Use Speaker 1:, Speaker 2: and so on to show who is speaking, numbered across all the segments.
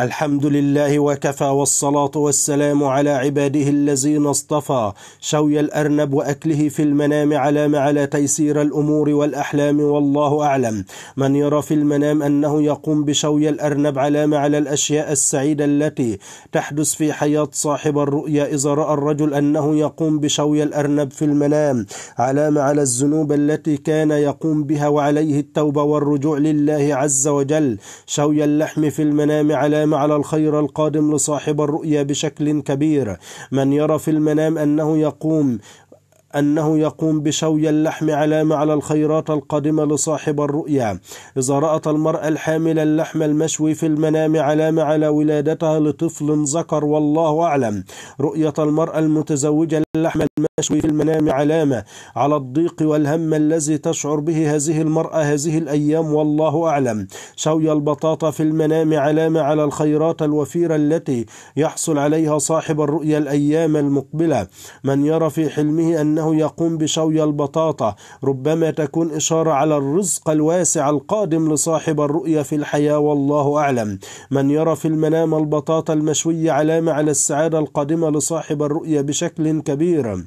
Speaker 1: الحمد لله وكفى والصلاة والسلام على عباده الذين اصطفى شوي الأرنب وأكله في المنام علامة على تيسير الأمور والأحلام والله أعلم من يرى في المنام أنه يقوم بشوي الأرنب علامة على الأشياء السعيدة التي تحدث في حياة صاحب الرؤيا إذا رأى الرجل أنه يقوم بشوي الأرنب في المنام علامة على الذنوب التي كان يقوم بها وعليه التوبة والرجوع لله عز وجل شوي اللحم في المنام علامة على الخير القادم لصاحب الرؤيا بشكل كبير من يرى في المنام أنه يقوم أنه يقوم بشوي اللحم علامة على الخيرات القادمة لصاحب الرؤيا إذا رأت المرأة الحاملة اللحم المشوي في المنام علامة على ولادتها لطفل ذكر والله أعلم رؤية المرأة المتزوجة اللحم المشوي في المنام علامة على الضيق والهم الذي تشعر به هذه المرأة هذه الأيام والله أعلم شوي البطاطا في المنام علامة على الخيرات الوفيرة التي يحصل عليها صاحب الرؤيا الأيام المقبلة من يرى في حلمه أن أنه يقوم بشوي البطاطا ربما تكون إشارة على الرزق الواسع القادم لصاحب الرؤية في الحياة والله أعلم من يرى في المنام البطاطا المشوية علامة على السعادة القادمة لصاحب الرؤية بشكل كبير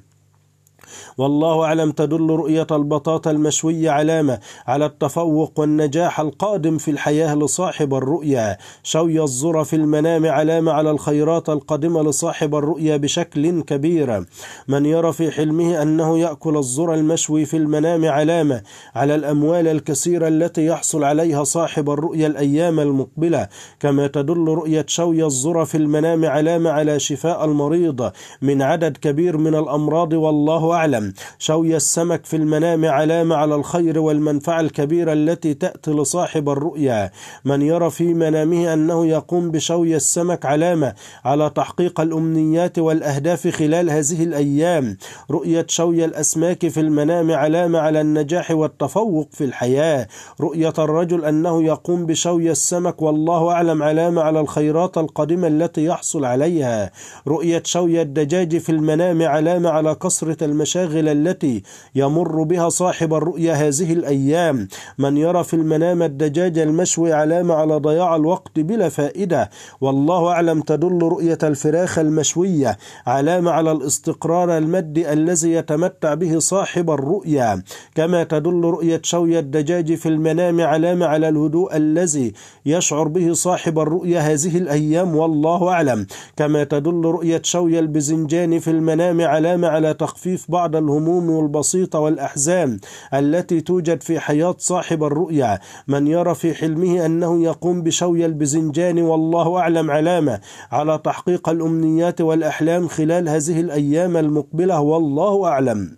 Speaker 1: والله أعلم تدل رؤية البطاطا المشوية علامة على التفوق والنجاح القادم في الحياة لصاحب الرؤية شوي الذرة في المنام علامة على الخيرات القادمة لصاحب الرؤية بشكل كبير من يرى في حلمه أنه يأكل الذرة المشوي في المنام علامة على الأموال الكثيرة التي يحصل عليها صاحب الرؤية الأيام المقبلة كما تدل رؤية شوي الذرة في المنام علامة على شفاء المريض من عدد كبير من الأمراض والله أعلم شوي السمك في المنام علامة على الخير والمنفعة الكبيرة التي تأتي لصاحب الرؤيا من يرى في منامه أنه يقوم بشوي السمك علامة على تحقيق الأمنيات والأهداف خلال هذه الأيام رؤية شوي الأسماك في المنام علامة على النجاح والتفوق في الحياة رؤية الرجل أنه يقوم بشوي السمك والله أعلم علامة على الخيرات القادمة التي يحصل عليها رؤية شوي الدجاج في المنام علامة على كثرة المشاغل الشاغلة التي يمر بها صاحب الرؤيا هذه الأيام من يرى في المنام الدجاج المشوي علامة على ضياع الوقت بلا فائدة والله أعلم تدل رؤية الفراخ المشوية علامة على الاستقرار المادي الذي يتمتع به صاحب الرؤيا كما تدل رؤية شوي الدجاج في المنام علامة على الهدوء الذي يشعر به صاحب الرؤيا هذه الأيام والله أعلم كما تدل رؤية شوي البزنجان في المنام علامة على تخفيف بعض الهموم والبسيطة والأحزان التي توجد في حياة صاحب الرؤيا من يرى في حلمه أنه يقوم بشوي البزنجان والله أعلم علامة على تحقيق الأمنيات والأحلام خلال هذه الأيام المقبلة والله أعلم